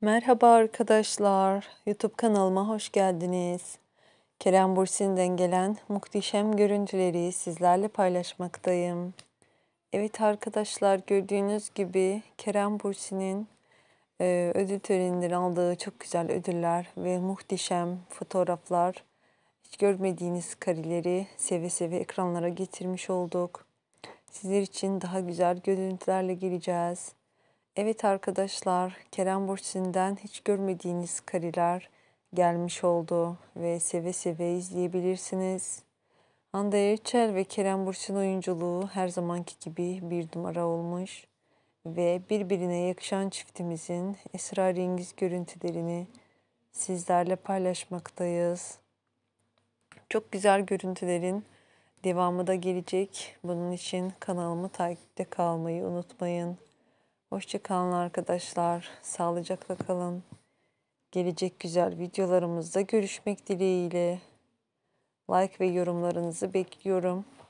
Merhaba arkadaşlar, YouTube kanalıma hoş geldiniz. Kerem Bursin'den gelen muhteşem görüntüleri sizlerle paylaşmaktayım. Evet arkadaşlar gördüğünüz gibi Kerem Bursin'in e, ödül töreninden aldığı çok güzel ödüller ve muhteşem fotoğraflar, hiç görmediğiniz kareleri seve seve ekranlara getirmiş olduk. Sizler için daha güzel görüntülerle geleceğiz. Evet arkadaşlar, Kerem Burçin'den hiç görmediğiniz kareler gelmiş oldu ve seve seve izleyebilirsiniz. Hande Erçel ve Kerem Burçin oyunculuğu her zamanki gibi bir numara olmuş ve birbirine yakışan çiftimizin esrarengiz görüntülerini sizlerle paylaşmaktayız. Çok güzel görüntülerin devamı da gelecek. Bunun için kanalımı takipte kalmayı unutmayın. Hoşça kalın arkadaşlar. Sağlıcakla kalın. Gelecek güzel videolarımızda görüşmek dileğiyle. Like ve yorumlarınızı bekliyorum.